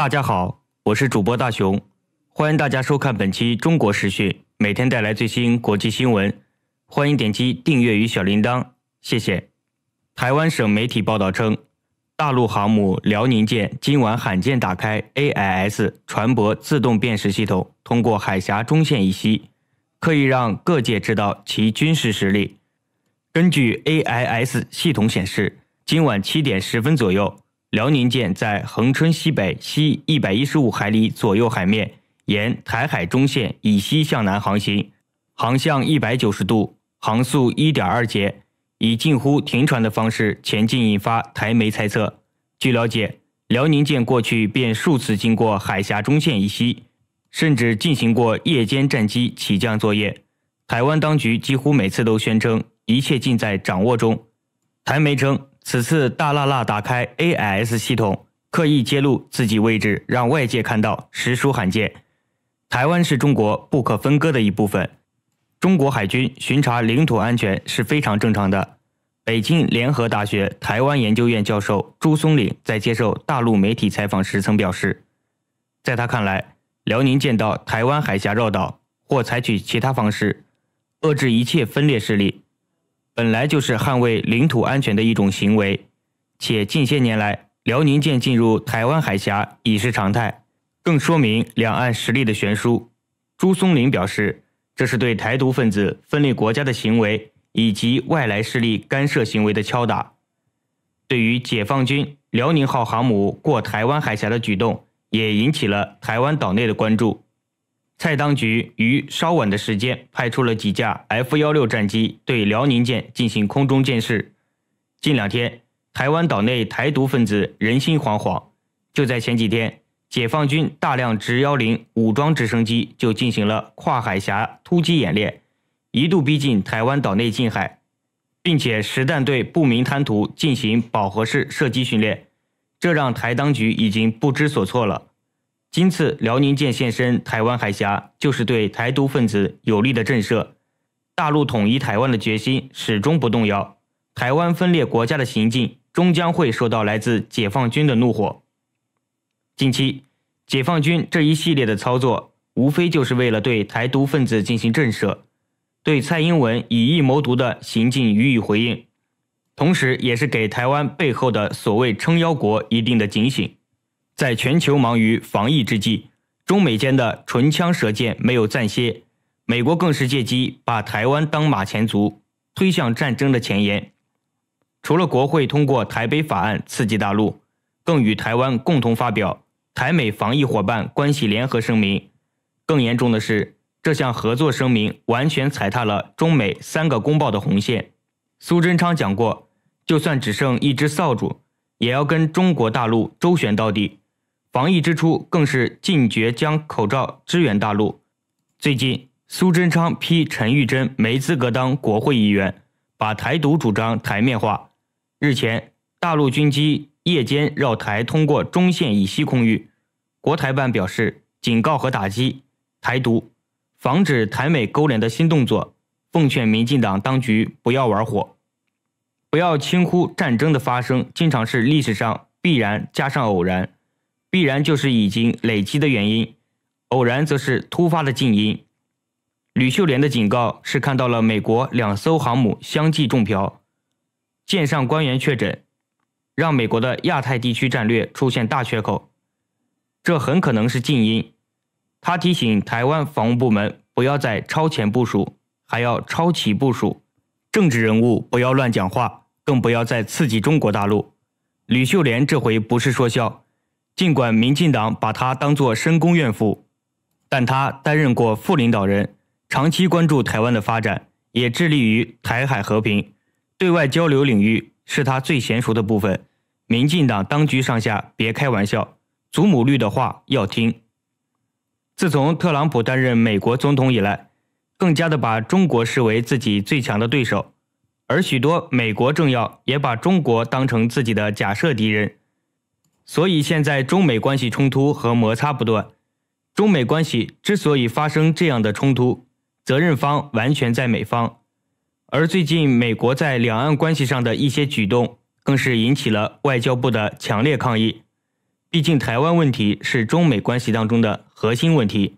大家好，我是主播大熊，欢迎大家收看本期中国时讯，每天带来最新国际新闻，欢迎点击订阅与小铃铛，谢谢。台湾省媒体报道称，大陆航母辽宁舰今晚罕见打开 AIS 船舶自动辨识系统，通过海峡中线以西，可以让各界知道其军事实力。根据 AIS 系统显示，今晚七点十分左右。辽宁舰在恒春西北西一百一十五海里左右海面，沿台海中线以西向南航行，航向一百九十度，航速一点二节，以近乎停船的方式前进，引发台媒猜测。据了解，辽宁舰过去便数次经过海峡中线以西，甚至进行过夜间战机起降作业。台湾当局几乎每次都宣称一切尽在掌握中。台媒称。此次大辣辣打开 AIS 系统，刻意揭露自己位置，让外界看到，实属罕见。台湾是中国不可分割的一部分，中国海军巡查领土安全是非常正常的。北京联合大学台湾研究院教授朱松岭在接受大陆媒体采访时曾表示，在他看来，辽宁舰到台湾海峡绕岛，或采取其他方式，遏制一切分裂势力。本来就是捍卫领土安全的一种行为，且近些年来，辽宁舰进入台湾海峡已是常态，更说明两岸实力的悬殊。朱松林表示，这是对台独分子分裂国家的行为以及外来势力干涉行为的敲打。对于解放军辽宁号航母过台湾海峡的举动，也引起了台湾岛内的关注。蔡当局于稍晚的时间派出了几架 F 幺六战机对辽宁舰进行空中监视。近两天，台湾岛内台独分子人心惶惶。就在前几天，解放军大量直幺零武装直升机就进行了跨海峡突击演练，一度逼近台湾岛内近海，并且实弹对不明滩涂进行饱和式射击训练，这让台当局已经不知所措了。今次辽宁舰现身台湾海峡，就是对台独分子有力的震慑。大陆统一台湾的决心始终不动摇，台湾分裂国家的行径终将会受到来自解放军的怒火。近期，解放军这一系列的操作，无非就是为了对台独分子进行震慑，对蔡英文以意谋独的行径予以回应，同时，也是给台湾背后的所谓撑腰国一定的警醒。在全球忙于防疫之际，中美间的唇枪舌剑没有暂歇，美国更是借机把台湾当马前卒，推向战争的前沿。除了国会通过《台北法案》刺激大陆，更与台湾共同发表《台美防疫伙伴关系联合声明》。更严重的是，这项合作声明完全踩踏了中美三个公报的红线。苏贞昌讲过，就算只剩一只扫帚，也要跟中国大陆周旋到底。防疫之初，更是禁绝将口罩支援大陆。最近，苏贞昌批陈玉珍没资格当国会议员，把台独主张台面化。日前，大陆军机夜间绕台通过中线以西空域，国台办表示警告和打击台独，防止台美勾连的新动作。奉劝民进党当局不要玩火，不要轻忽战争的发生，经常是历史上必然加上偶然。必然就是已经累积的原因，偶然则是突发的静音。吕秀莲的警告是看到了美国两艘航母相继中漂，舰上官员确诊，让美国的亚太地区战略出现大缺口。这很可能是静音。他提醒台湾防务部门，不要再超前部署，还要超期部署。政治人物不要乱讲话，更不要再刺激中国大陆。吕秀莲这回不是说笑。尽管民进党把他当作深宫怨妇，但他担任过副领导人，长期关注台湾的发展，也致力于台海和平。对外交流领域是他最娴熟的部分。民进党当局上下别开玩笑，祖母绿的话要听。自从特朗普担任美国总统以来，更加的把中国视为自己最强的对手，而许多美国政要也把中国当成自己的假设敌人。所以现在中美关系冲突和摩擦不断，中美关系之所以发生这样的冲突，责任方完全在美方。而最近美国在两岸关系上的一些举动，更是引起了外交部的强烈抗议。毕竟台湾问题是中美关系当中的核心问题，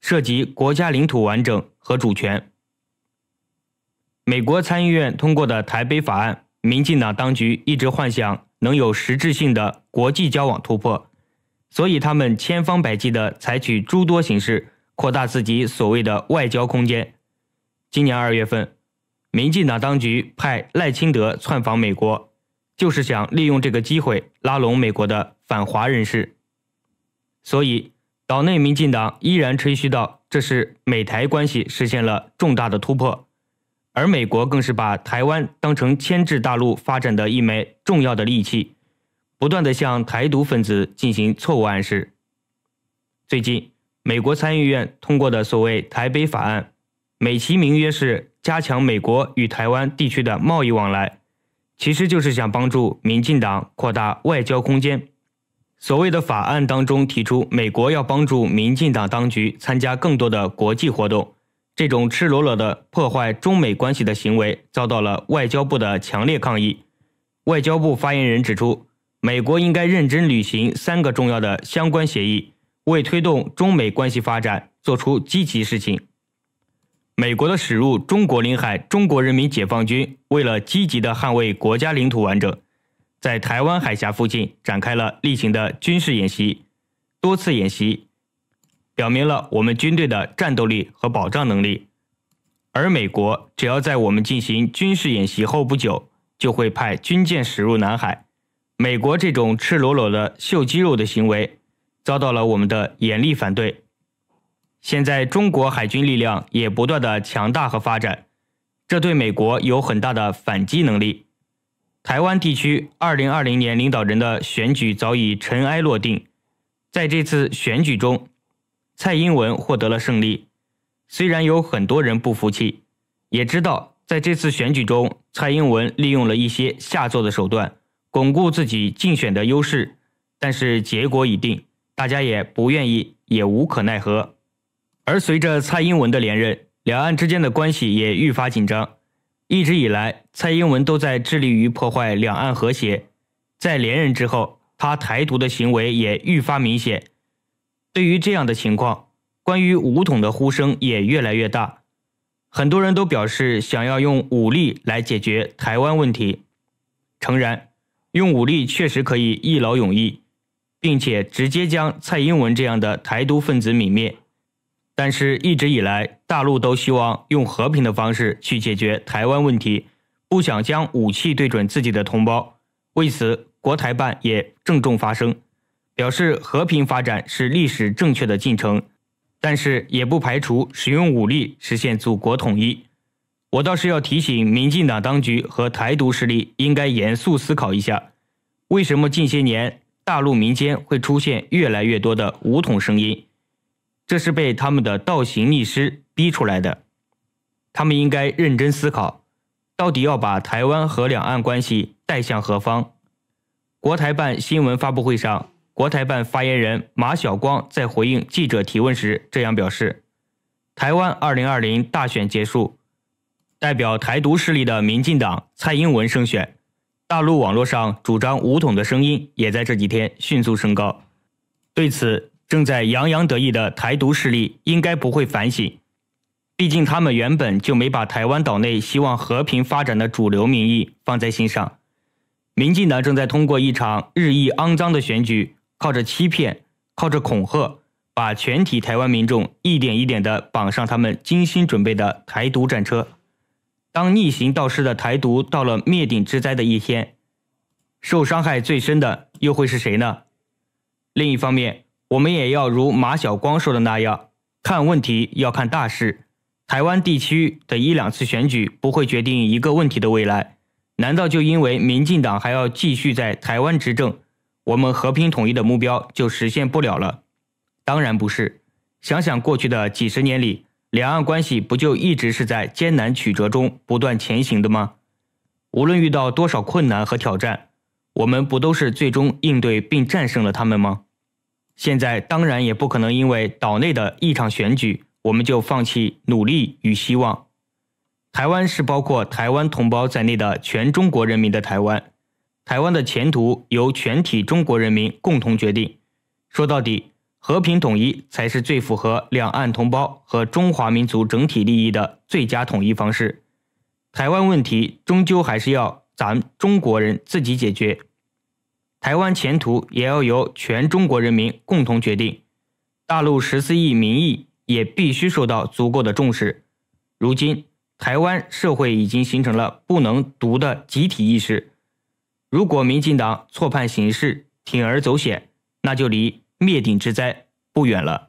涉及国家领土完整和主权。美国参议院通过的《台北法案》，民进党当局一直幻想。能有实质性的国际交往突破，所以他们千方百计地采取诸多形式，扩大自己所谓的外交空间。今年二月份，民进党当局派赖清德窜访美国，就是想利用这个机会拉拢美国的反华人士。所以，岛内民进党依然吹嘘到，这是美台关系实现了重大的突破。而美国更是把台湾当成牵制大陆发展的一枚重要的利器，不断的向台独分子进行错误暗示。最近，美国参议院通过的所谓“台北法案”，美其名曰是加强美国与台湾地区的贸易往来，其实就是想帮助民进党扩大外交空间。所谓的法案当中提出，美国要帮助民进党当局参加更多的国际活动。这种赤裸裸的破坏中美关系的行为遭到了外交部的强烈抗议。外交部发言人指出，美国应该认真履行三个重要的相关协议，为推动中美关系发展做出积极事情。美国的驶入中国领海，中国人民解放军为了积极的捍卫国家领土完整，在台湾海峡附近展开了例行的军事演习，多次演习。表明了我们军队的战斗力和保障能力，而美国只要在我们进行军事演习后不久，就会派军舰驶入南海。美国这种赤裸裸的秀肌肉的行为，遭到了我们的严厉反对。现在，中国海军力量也不断的强大和发展，这对美国有很大的反击能力。台湾地区二零二零年领导人的选举早已尘埃落定，在这次选举中。蔡英文获得了胜利，虽然有很多人不服气，也知道在这次选举中，蔡英文利用了一些下作的手段，巩固自己竞选的优势，但是结果已定，大家也不愿意，也无可奈何。而随着蔡英文的连任，两岸之间的关系也愈发紧张。一直以来，蔡英文都在致力于破坏两岸和谐，在连任之后，他台独的行为也愈发明显。对于这样的情况，关于武统的呼声也越来越大，很多人都表示想要用武力来解决台湾问题。诚然，用武力确实可以一劳永逸，并且直接将蔡英文这样的台独分子泯灭。但是，一直以来，大陆都希望用和平的方式去解决台湾问题，不想将武器对准自己的同胞。为此，国台办也郑重发声。表示和平发展是历史正确的进程，但是也不排除使用武力实现祖国统一。我倒是要提醒民进党当局和台独势力，应该严肃思考一下，为什么近些年大陆民间会出现越来越多的武统声音？这是被他们的倒行逆施逼出来的。他们应该认真思考，到底要把台湾和两岸关系带向何方？国台办新闻发布会上。国台办发言人马晓光在回应记者提问时这样表示：“台湾二零二零大选结束，代表台独势力的民进党蔡英文胜选，大陆网络上主张武统的声音也在这几天迅速升高。对此，正在洋洋得意的台独势力应该不会反省，毕竟他们原本就没把台湾岛内希望和平发展的主流民意放在心上。民进党正在通过一场日益肮脏的选举。”靠着欺骗，靠着恐吓，把全体台湾民众一点一点地绑上他们精心准备的台独战车。当逆行道施的台独到了灭顶之灾的一天，受伤害最深的又会是谁呢？另一方面，我们也要如马晓光说的那样，看问题要看大事。台湾地区的一两次选举不会决定一个问题的未来。难道就因为民进党还要继续在台湾执政？我们和平统一的目标就实现不了了？当然不是。想想过去的几十年里，两岸关系不就一直是在艰难曲折中不断前行的吗？无论遇到多少困难和挑战，我们不都是最终应对并战胜了他们吗？现在当然也不可能因为岛内的一场选举，我们就放弃努力与希望。台湾是包括台湾同胞在内的全中国人民的台湾。台湾的前途由全体中国人民共同决定。说到底，和平统一才是最符合两岸同胞和中华民族整体利益的最佳统一方式。台湾问题终究还是要咱中国人自己解决。台湾前途也要由全中国人民共同决定，大陆十四亿民意也必须受到足够的重视。如今，台湾社会已经形成了不能独的集体意识。如果民进党错判形势，铤而走险，那就离灭顶之灾不远了。